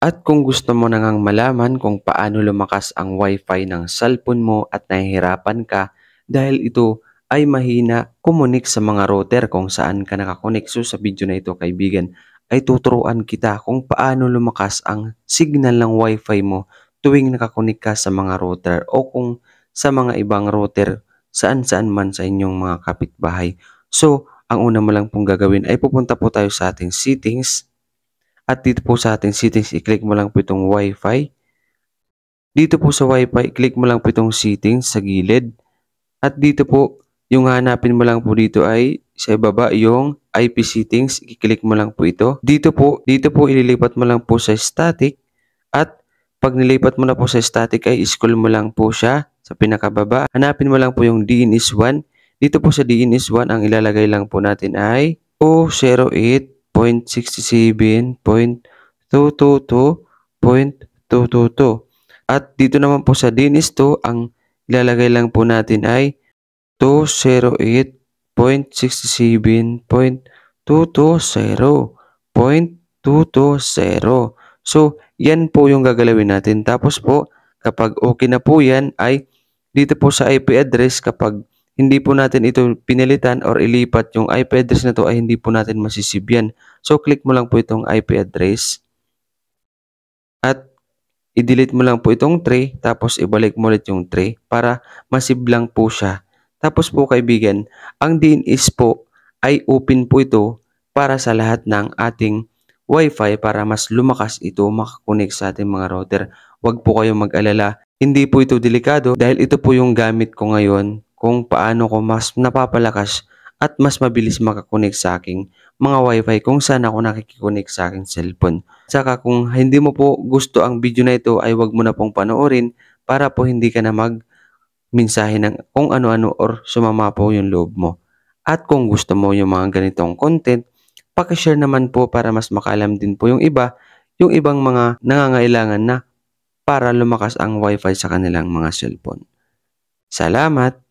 At kung gusto mo nangang malaman kung paano lumakas ang wifi ng cellphone mo at nahihirapan ka dahil ito ay mahina kumunik sa mga router kung saan ka nakakonek. So sa video na ito kaibigan ay tuturuan kita kung paano lumakas ang signal ng wifi mo tuwing nakakonek ka sa mga router o kung sa mga ibang router saan saan man sa inyong mga kapitbahay. So ang una mo lang pong gagawin ay pupunta po tayo sa ating settings at dito po sa ating settings, i-click mo lang po itong Wi-Fi. Dito po sa Wi-Fi, i-click mo lang po itong settings sa gilid. At dito po, yung hanapin mo lang po dito ay sa ibaba yung IP settings, i-click mo lang po ito. Dito po, dito po ililipat mo lang po sa static at pag nilipat mo na po sa static ay scroll mo lang po siya sa pinakababa. Hanapin mo lang po yung DNS1. Dito po sa DNS1 ang ilalagay lang po natin ay 008 0.67.222.222. At dito naman po sa dinis to ang ilalagay lang po natin ay 208.67.220.220. So, yan po yung gagalawin natin. Tapos po, kapag okay na po yan ay dito po sa IP address kapag hindi po natin ito pinilitan or ilipat yung IP address na to ay hindi po natin masisibyan. So click mo lang po itong IP address at i-delete mo lang po itong tray tapos ibalik mo ulit yung tray para masib lang po siya. Tapos po kaibigan, ang DNS po ay open po ito para sa lahat ng ating Wi-Fi para mas lumakas ito makakonek sa ating mga router. Huwag po kayong mag-alala. Hindi po ito delikado dahil ito po yung gamit ko ngayon kung paano ko mas napapalakas at mas mabilis makakonek sa aking mga wifi kung saan ako nakikikonek sa aking cellphone. Saka kung hindi mo po gusto ang video na ito ay wag mo na pong panoorin para po hindi ka na magminsahin ng kung ano-ano or sumama po yung loob mo. At kung gusto mo yung mga ganitong content, pakishare naman po para mas makaalam din po yung iba, yung ibang mga nangangailangan na para lumakas ang wifi sa kanilang mga cellphone. Salamat!